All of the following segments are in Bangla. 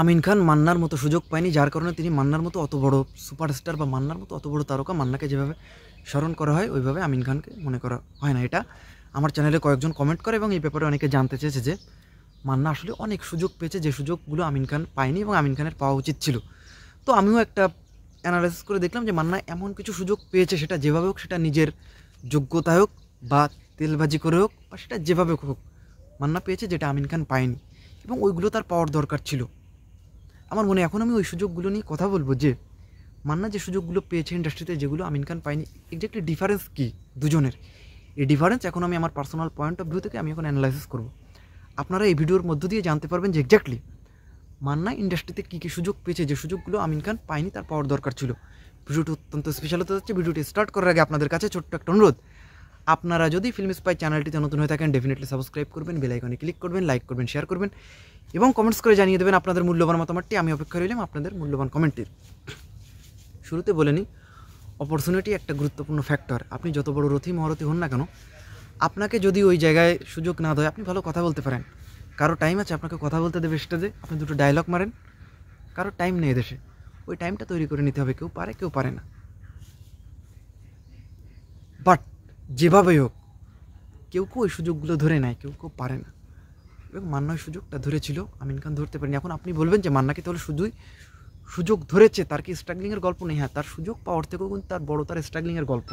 আমিন খান মান্নার মতো সুযোগ পায়নি যার কারণে তিনি মান্নার মতো অত বড় সুপারস্টার বা মান্নার মতো অত বড় তারকা মান্নাকে যেভাবে স্মরণ করা হয় ওইভাবে আমিন খানকে মনে করা হয় না এটা আমার চ্যানেলে কয়েকজন কমেন্ট করে এবং এই ব্যাপারে অনেকে জানতে চেয়েছে যে মান্না আসলে অনেক সুযোগ পেয়েছে যে সুযোগগুলো আমিন খান পায়নি এবং আমিন খানের পাওয়া উচিত ছিল তো আমিও একটা অ্যানালাইসিস করে দেখলাম যে মান্না এমন কিছু সুযোগ পেয়েছে সেটা যেভাবে হোক সেটা নিজের যোগ্যতায় হোক বা তেলবাজি করে হোক বা সেটা যেভাবে হোক মান্না পেয়েছে যেটা আমিন খান পায়নি এবং ওইগুলো তার পাওয়ার দরকার ছিল আমার মনে এখন আমি ওই সুযোগগুলো নিয়ে কথা বলবো যে মান্না যে সুযোগগুলো পেয়েছে ইন্ডাস্ট্রিতে যেগুলো আমিন খান পাইনি এক্স্যাক্টলি ডিফারেন্স কী দুজনের এই ডিফারেন্স এখন আমি আমার পার্সোনাল পয়েন্ট অফ ভিউ থেকে আমি এখন অ্যানালাইসিস করব আপনারা এই ভিডিওর মধ্য দিয়ে জানতে পারবেন যে এক্স্যাক্টলি মান্না ইন্ডাস্ট্রিতে কী কী সুযোগ পেয়েছে যে সুযোগগুলো আমিন খান পায়নি তার পাওয়ার দরকার ছিল ভিডিওটি অত্যন্ত স্পেশাল হতে যাচ্ছে ভিডিওটি স্টার্ট করার আগে আপনাদের কাছে ছোট্ট একটা অনুরোধ আপনারা যদি ফিল্ম স্পাই চ্যানেলটিতে নতুন হয়ে থাকেন ডেফিনেটলি সাবস্ক্রাইব করবেন বেলাইকনে ক্লিক করবেন লাইক করবেন শেয়ার করবেন এবং কমেন্টস করে জানিয়ে দেবেন আপনাদের মূল্যবান মতামতটি আমি অপেক্ষা রইলাম আপনাদের মূল্যবান কমেন্টের শুরুতে বলে নিই অপরচুনিটি একটা গুরুত্বপূর্ণ ফ্যাক্টর আপনি যত বড় রথি মহারথি হন না কেন আপনাকে যদি ওই জায়গায় সুযোগ না দেয় আপনি ভালো কথা বলতে পারেন কারো টাইম আছে আপনাকে কথা বলতে দেবে স্টেজে আপনি দুটো ডায়লগ মারেন কারো টাইম নেই দেশে ওই টাইমটা তৈরি করে নিতে হবে কেউ পারে কেউ পারে না বাট যেভাবে হোক কেউ কেউ ওই সুযোগগুলো ধরে নেয় কেউ কেউ পারে না এবং মান্না ওই সুযোগটা ধরেছিল আমিন খান ধরতে পারিনি এখন আপনি বলবেন যে মান্নাকে তাহলে শুধুই সুযোগ ধরেছে তার কি স্ট্রাগলিংয়ের গল্প নেই হ্যাঁ তার সুযোগ পাওয়ার থেকেও কিন্তু তার বড় তার স্ট্রাগলিংয়ের গল্প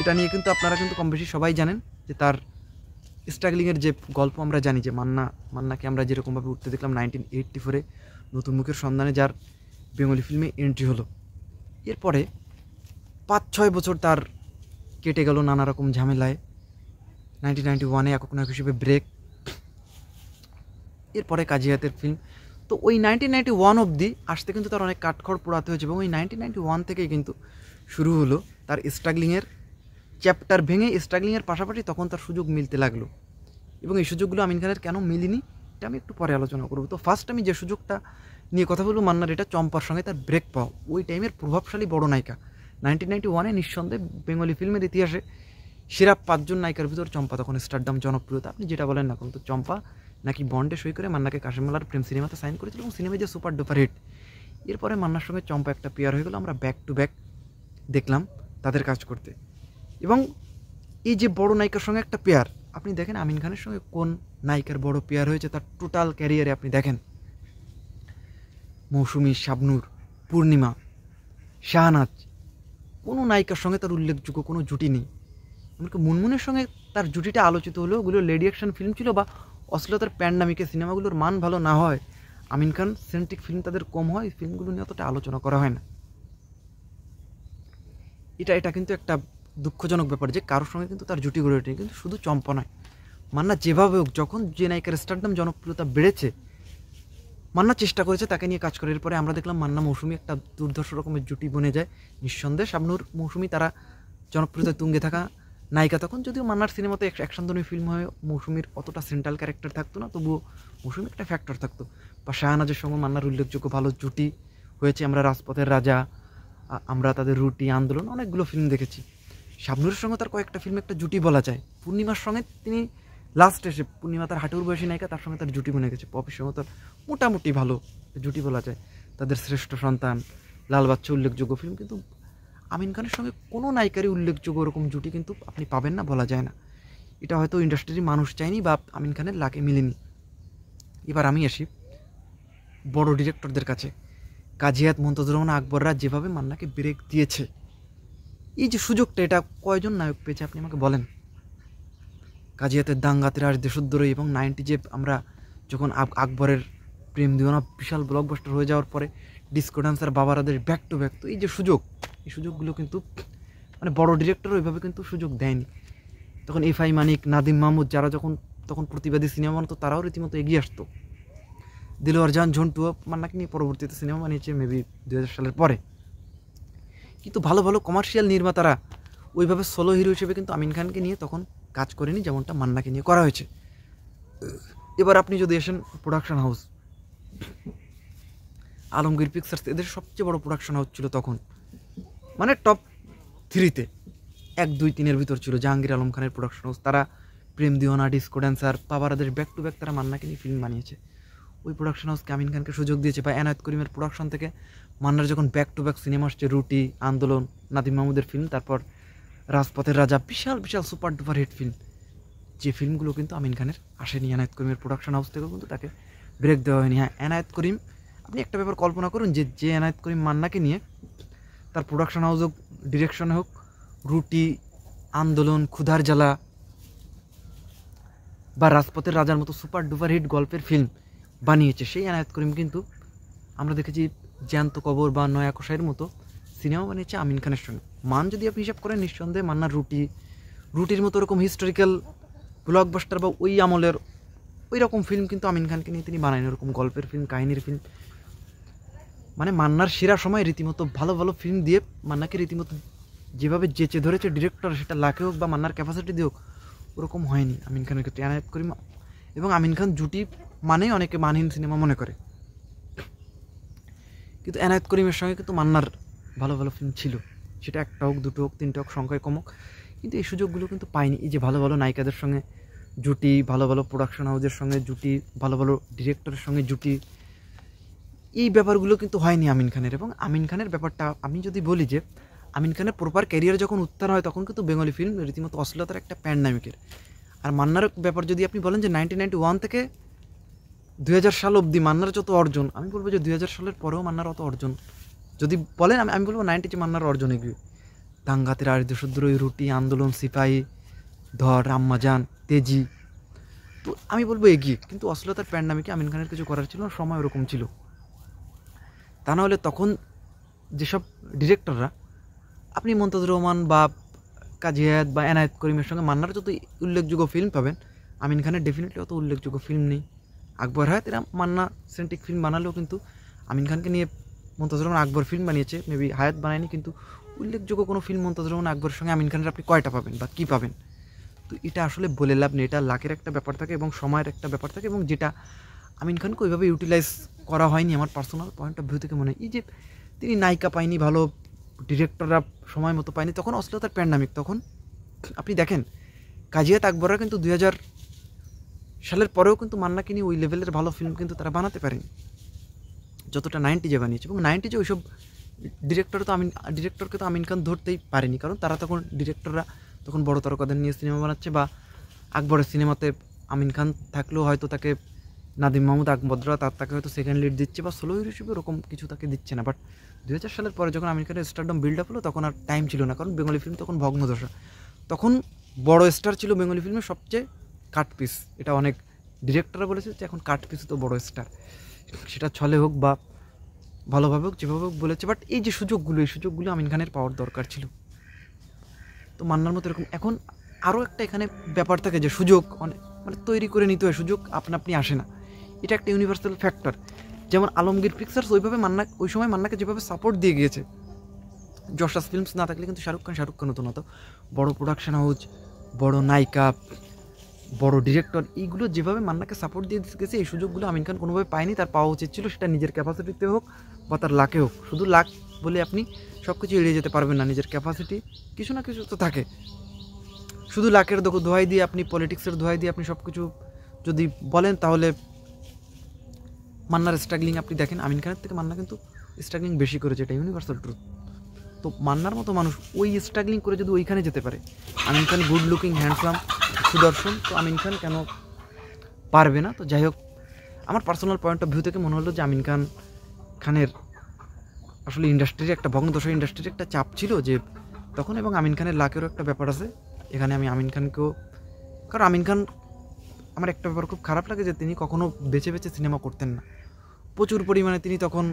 এটা নিয়ে কিন্তু আপনারা কিন্তু কম বেশি সবাই জানেন যে তার স্ট্রাগলিংয়ের যে গল্প আমরা জানি যে মান্না মান্নাকে আমরা যেরকমভাবে উঠতে দেখলাম নাইনটিন এইটটি ফোরে নতুন মুখের সন্ধানে যার বেঙ্গলি ফিল্মে এন্ট্রি হলো এরপরে পাঁচ ছয় বছর তার কেটে গেল নানা রকম ঝামেলায় নাইনটিন নাইনটি ওয়ানে একক নায়ক হিসেবে ব্রেক এরপরে কাজিয়াতের ফিল্ম তো ওই নাইনটিন নাইনটি ওয়ান অবধি আসতে কিন্তু তার অনেক কাঠখড় পোড়াতে হয়েছে এবং ওই নাইনটিন নাইনটি ওয়ান থেকেই কিন্তু শুরু হলো তার স্ট্রাগলিংয়ের চ্যাপ্টার ভেঙে স্ট্রাগলিংয়ের পাশাপাশি তখন তার সুযোগ মিলতে লাগলো এবং এই সুযোগগুলো আমিন খানের কেন মিলিনি এটা আমি একটু পরে আলোচনা করবো তো ফার্স্ট আমি যে সুযোগটা নিয়ে কথা বলবো মান্নার এটা চম্পার সঙ্গে তার ব্রেক পাওয়া ওই টাইমের প্রভাবশালী বড় নায়িকা নাইনটিন নাইনটি ওয়ানে নিঃসন্দেহে বেঙ্গলি ফিল্মের ইতিহাসে সেরা পাঁচজন নায়িকার ভিতর চম্পা তখন স্টারডাম জনপ্রিয়তা আপনি যেটা বলেন না কিন্তু চম্পা নাকি বন্ডে সই করে মান্নাকে কাশেমালার প্রেম সিনেমাতে সাইন করেছিল এবং সিনেমায় যে সুপার ডুপার হিট এরপরে মান্নার সঙ্গে চম্পা একটা পেয়ার হয়ে গেলো আমরা ব্যাক টু ব্যাক দেখলাম তাদের কাজ করতে এবং এই যে বড় নায়িকার সঙ্গে একটা পেয়ার আপনি দেখেন আমিন খানের সঙ্গে কোন নায়িকার বড় পেয়ার হয়েছে তার টোটাল ক্যারিয়ারে আপনি দেখেন মৌসুমি শাবনুর পূর্ণিমা শাহনাজ কোনো নায়িকার সঙ্গে তার উল্লেখযোগ্য কোনো জুটি নেই এমনকি মুনমুনের সঙ্গে তার জুটিটা আলোচিত হলেও ওগুলো লেডি অ্যাকশন ফিল্ম ছিল বা অশ্লীলতার প্যান্ডামিকের সিনেমাগুলোর মান ভালো না হয় আমিন খান সেন্ট্রিক ফিল্ম তাদের কম হয় ফিল্মগুলো নিয়ে অতটা আলোচনা করা হয় না এটা এটা কিন্তু একটা দুঃখজনক ব্যাপার যে কারোর সঙ্গে কিন্তু তার জুটি গড়ে ওঠে কিন্তু শুধু চম্পা নয় মান্না যেভাবে হোক যখন যে নায়িকার স্টারডাম জনপ্রিয়তা বেড়েছে মান্না চেষ্টা করেছে তাকে নিয়ে কাজ করে পরে আমরা দেখলাম মান্না মৌসুমি একটা দুর্ধর্ষ রকমের জুটি বনে যায় নিঃসন্দেহে শাবনুর মৌসুমি তারা জনপ্রিয়তায় তুঙ্গে থাকা নায়িকা তখন যদিও মান্নার সিনেমাতে একসান্দনী ফিল্ম হয়ে মৌসুমির অতটা সেন্ট্রাল ক্যারেক্টার থাকতো না তবুও মৌসুমি একটা ফ্যাক্টর থাকতো বা শাহনাজের সঙ্গে মান্নার উল্লেখযোগ্য ভালো জুটি হয়েছে আমরা রাজপথের রাজা আমরা তাদের রুটি আন্দোলন অনেকগুলো ফিল্ম দেখেছি শাবনুরের সঙ্গে তার কয়েকটা ফিল্ম একটা জুটি বলা যায় পূর্ণিমার সঙ্গে তিনি লাস্টে সে পূর্ণিমা তার হাঁটুর বয়সী নায়িকা তার সঙ্গে তার জুটি বনে গেছে পপির সঙ্গে তার মোটামুটি ভালো জুটি বলা যায় তাদের শ্রেষ্ঠ সন্তান লাল বাচ্চা উল্লেখযোগ্য ফিল্ম কিন্তু আমিন খানের সঙ্গে কোনো নায়িকারই উল্লেখযোগ্য ওরকম জুটি কিন্তু আপনি পাবেন না বলা যায় না এটা হয়তো ইন্ডাস্ট্রির মানুষ চায়নি বা আমিন খানের লাকে মিলেনি এবার আমি আসি বড় ডিরেক্টরদের কাছে কাজিয়াত রহমান আকবররা যেভাবে মান্নাকে ব্রেক দিয়েছে এই যে সুযোগটা এটা কয়জন নায়ক পেয়েছে আপনি আমাকে বলেন কাজিয়াতের দাঙ্গা আর দেশোদ্দোরী এবং নাইনটি যে আমরা যখন আকবরের প্রেম দিওনা বিশাল ব্লকবাস্টার হয়ে যাওয়ার পরে ডিসকো ডান্সার বাবারাদের ব্যাক টু ব্যাক তো এই যে সুযোগ এই সুযোগগুলো কিন্তু মানে বড় ডিরেক্টরও ওইভাবে কিন্তু সুযোগ দেয়নি তখন এফ আই মানিক নাদিম মাহমুদ যারা যখন তখন প্রতিবাদী সিনেমা বানাতো তারাও রীতিমতো এগিয়ে আসতো দিলওয়ার জান ঝন্টুয়া মান্নাকে নিয়ে পরবর্তীতে সিনেমা বানিয়েছে মেবি দু সালের পরে কিন্তু ভালো ভালো কমার্শিয়াল নির্মাতারা ওইভাবে সোলো হিরো হিসেবে কিন্তু আমিন খানকে নিয়ে তখন কাজ করেনি যেমনটা মান্নাকে নিয়ে করা হয়েছে এবার আপনি যদি আসেন প্রোডাকশন হাউস আলমগীর পিকচার্স এদের সবচেয়ে বড় প্রোডাকশন হাউস ছিল তখন মানে টপ থ্রিতে এক দুই তিনের ভিতর ছিল জাহাঙ্গীর আলম খানের প্রোডাকশন হাউস তারা প্রেম দিওয়ানা ডিসকো ড্যান্সার পাবারাদের ব্যাক টু ব্যাক তারা মান্নাকে নিয়ে ফিল্ম বানিয়েছে ওই প্রোডাকশন হাউস কামিন খানকে সুযোগ দিয়েছে বা এনায়ত করিমের প্রোডাকশন থেকে মান্নার যখন ব্যাক টু ব্যাক সিনেমা আসছে রুটি আন্দোলন নাদিম মাহমুদের ফিল্ম তারপর রাজপথের রাজা বিশাল বিশাল সুপার ডুপার হিট ফিল্ম যে ফিল্মগুলো কিন্তু আমিন খানের আসেনি এনায়ত করিমের প্রোডাকশন হাউস থেকেও কিন্তু তাকে ব্রেক দেওয়া হয়নি হ্যাঁ এনায়ত করিম আপনি একটা ব্যাপার কল্পনা করুন যে যে এনায়ত করিম মান্নাকে নিয়ে তার প্রোডাকশন হাউস হোক ডিরেকশন হোক রুটি আন্দোলন ক্ষুধার জ্বালা বা রাজপথের রাজার মতো সুপার ডুপার হিট গল্পের ফিল্ম বানিয়েছে সেই এনায়ত করিম কিন্তু আমরা দেখেছি জ্যান্ত কবর বা নয়া কষাইয়ের মতো সিনেমা বানিয়েছে আমিন খানের সঙ্গে মান যদি আপনি হিসাব করেন নিঃসন্দেহে মান্নার রুটি রুটির মতো ওরকম হিস্টোরিক্যাল ব্লকবাস্টার বা ওই আমলের ওই রকম ফিল্ম কিন্তু আমিন খানকে নিয়ে তিনি বানায় ওরকম গল্পের ফিল্ম কাহিনীর ফিল্ম মানে মান্নার সেরা সময় রীতিমতো ভালো ভালো ফিল্ম দিয়ে মান্নাকে রীতিমতো যেভাবে যেচে ধরেছে ডিরেক্টর সেটা লাখে হোক বা মান্নার ক্যাপাসিটি দিয়ে হোক ওরকম হয়নি আমিন খানের ক্ষেত্রে এনায়েত করিম এবং আমিন খান জুটি মানেই অনেকে মানহীন সিনেমা মনে করে কিন্তু এনায়েত করিমের সঙ্গে কিন্তু মান্নার ভালো ভালো ফিল্ম ছিল সেটা একটা হোক দুটো হোক তিনটে হোক সংখ্যায় কমক কিন্তু এই সুযোগগুলো কিন্তু পায়নি এই যে ভালো ভালো নায়িকাদের সঙ্গে জুটি ভালো ভালো প্রোডাকশন হাউজের সঙ্গে জুটি ভালো ভালো ডিরেক্টরের সঙ্গে জুটি এই ব্যাপারগুলো কিন্তু হয়নি আমিন খানের এবং আমিন খানের ব্যাপারটা আমি যদি বলি যে আমিন খানের প্রপার ক্যারিয়ার যখন উত্তর হয় তখন কিন্তু বেঙ্গলি ফিল্ম রীতিমতো অশ্লীলতার একটা প্যান্ডামিকের আর মান্নার ব্যাপার যদি আপনি বলেন যে নাইনটিন নাইনটি ওয়ান থেকে দুই সাল অবধি মান্নার যত অর্জন আমি বলবো যে দুই সালের পরেও মান্নার অত অর্জন যদি বলেন আমি আমি বলবো নাইনটি মান্নার অর্জন এগুলো দাঙ্গাতের আর্যশুদ্রই রুটি আন্দোলন সিপাহী ধর আম্মাজান তেজি তো আমি বলবো এগিয়ে কিন্তু অশ্লীলতার প্যান্ডামিকে আমিন খানের কিছু করার ছিল না সময় ওরকম ছিল তা নাহলে তখন যেসব ডিরেক্টররা আপনি মন্তাজ রহমান বা কাজিয়াত বা এনায়েত করিমের সঙ্গে মান্নার যত উল্লেখযোগ্য ফিল্ম পাবেন আমিন খানের ডেফিনেটলি অত উল্লেখযোগ্য ফিল্ম নেই আকবর হায়াত এরা মান্না সেন্টিক ফিল্ম বানালেও কিন্তু আমিন খানকে নিয়ে মমতাজ রহমান আকবর ফিল্ম বানিয়েছে মেবি হায়াত বানায়নি কিন্তু উল্লেখযোগ্য কোনো ফিল্ম মমতাজ রহমান আকবরের সঙ্গে আমিন খানের আপনি কয়টা পাবেন বা কী পাবেন তো এটা আসলে বলে লাভ নেই এটা লাকের একটা ব্যাপার থাকে এবং সময়ের একটা ব্যাপার থাকে এবং যেটা আমিন খানকে ওইভাবে ইউটিলাইজ করা হয়নি আমার পার্সোনাল পয়েন্ট অফ ভিউ থেকে মনে হয় এই যে তিনি নায়িকা পায়নি ভালো ডিরেক্টররা সময় মতো পায়নি তখন অশ্লীলতার প্যান্ডামিক তখন আপনি দেখেন কাজিয়াত আকবররা কিন্তু দুই সালের পরেও কিন্তু মান্নাকে নিয়ে ওই লেভেলের ভালো ফিল্ম কিন্তু তারা বানাতে পারেনি যতটা নাইনটি জে বানিয়েছে এবং নাইনটি জে ওইসব ডিরেক্টর তো আমিন ডিরেক্টরকে তো আমিন খান ধরতেই পারেনি কারণ তারা তখন ডিরেক্টররা তখন বড় তারকাদের নিয়ে সিনেমা বানাচ্ছে বা আকবরের সিনেমাতে আমিন খান থাকলেও হয়তো তাকে নাদিম মাহমুদ আকবদরা তার তাকে হয়তো সেকেন্ড লিড দিচ্ছে বা সোলো হিরো হিসেবে ওরকম কিছু তাকে দিচ্ছে না বাট দু সালের পরে যখন আমিন খানের স্টারডম বিল্ড আপ হলো তখন আর টাইম ছিল না কারণ বেঙ্গলি ফিল্ম তখন ভগ্নদশা তখন বড় স্টার ছিল বেঙ্গলি ফিল্মের সবচেয়ে কাটপিস এটা অনেক ডিরেক্টররা বলেছে যে এখন কাটপিস তো বড় স্টার সেটা ছলে হোক বা ভালোভাবে হোক যেভাবে হোক বলেছে বাট এই যে সুযোগগুলো এই সুযোগগুলো আমিন খানের পাওয়ার দরকার ছিল তো মান্নার মতো এরকম এখন আরও একটা এখানে ব্যাপার থাকে যে সুযোগ অনেক মানে তৈরি করে নিতে হয় সুযোগ আপনা আপনি আসে না এটা একটা ইউনিভার্সাল ফ্যাক্টর যেমন আলমগীর পিকচার্স ওইভাবে মান্না ওই সময় মান্নাকে যেভাবে সাপোর্ট দিয়ে গিয়েছে যশরাজ ফিল্মস না থাকলে কিন্তু শাহরুখ খান শাহরুখ খান হতো না তো বড়ো প্রোডাকশন হাউস বড় নায়িকা বড় ডিরেক্টর এইগুলো যেভাবে মান্নাকে সাপোর্ট দিয়ে গেছে এই সুযোগগুলো আমিন খান কোনোভাবে পায়নি তার পাওয়া উচিত ছিল সেটা নিজের ক্যাপাসিটিতে হোক বা তার লাকে হোক শুধু লাক বলে আপনি সব কিছু এড়িয়ে যেতে পারবেন না নিজের ক্যাপাসিটি কিছু না কিছু তো থাকে শুধু লাকের ধোয়াই দিয়ে আপনি পলিটিক্সের ধোয়াই দিয়ে আপনি সব কিছু যদি বলেন তাহলে মান্নার স্ট্রাগলিং আপনি দেখেন আমিন খানের থেকে মান্না কিন্তু স্ট্রাগলিং বেশি করেছে এটা ইউনিভার্সাল ট্রুথ তো মান্নার মতো মানুষ ওই স্ট্রাগলিং করে যদি ওইখানে যেতে পারে Amin Khan good looking handsome সুদর্শন তো আমিন খান কেন পারবে না তো যাই হোক আমার পার্সোনাল পয়েন্ট অফ ভিউ থেকে মনে হলো যে আমিন খান খানের আসলে ইন্ডাস্ট্রির একটা ভগ্নদশা ইন্ডাস্ট্রির একটা চাপ ছিল যে তখন এবং আমিন খানের লাকেরও একটা ব্যাপার আছে এখানে আমি আমিন খানকেও কারণ আমিন খান আমার একটা ব্যাপার খুব খারাপ লাগে যে তিনি কখনও বেছে বেছে সিনেমা করতেন না প্রচুর পরিমাণে তিনি তখন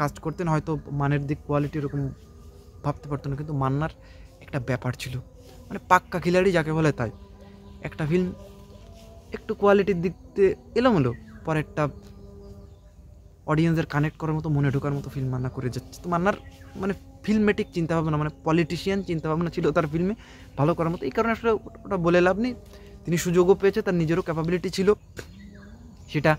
কাজ করতেন হয়তো মানের দিক কোয়ালিটি এরকম ভাবতে পারতেন না কিন্তু মান্নার একটা ব্যাপার ছিল মানে পাক্কা খিলাড়ি যাকে বলে তাই একটা ফিল্ম একটু কোয়ালিটির দিক দিয়ে পরে পরেরটা অডিয়েন্সের কানেক্ট করার মতো মনে ঢোকার মতো ফিল্ম মান্না করে যাচ্ছে তো মান্নার মানে ফিল্মেটিক চিন্তাভাবনা মানে পলিটিশিয়ান চিন্তাভাবনা ছিল তার ফিল্মে ভালো করার মতো এই কারণে আসলে ওটা বলে লাভ নেই তিনি সুযোগও পেয়েছে তার নিজেরও ক্যাপাবিলিটি ছিল সেটা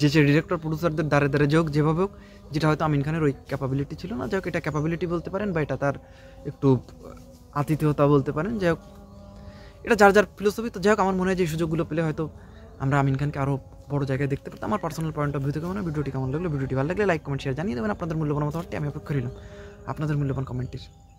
যে যে ডিরেক্টর প্রডিউসারদের দ্বারে দ্বারে যোগ যেভাবে হোক যেটা হয়তো আমিন খানের ওই ক্যাপাবিলিটি ছিল না যাই হোক এটা ক্যাপাবিলিটি বলতে পারেন বা এটা তার একটু আতিথেয়তা বলতে পারেন যাই হোক এটা যার যার ফিলোসফি তো যাই হোক আমার মনে হয় যে সুযোগগুলো পেলে হয়তো আমরা আমিন খানকে আরও বড় জায়গায় দেখতে পারতাম আমার পার্সোনাল পয়েন্ট অফ ভিউ থেকে মনে হয় ভিডিওটি কেমন লাগলো ভিডিওটি ভালো লাগলে লাইক কমেন্ট শেয়ার জানিয়ে দেবেন আপনাদের মূল্যবান মতামতটি আমি অপেক্ষা করিলাম আপনাদের মূল্যবান কমেন্টের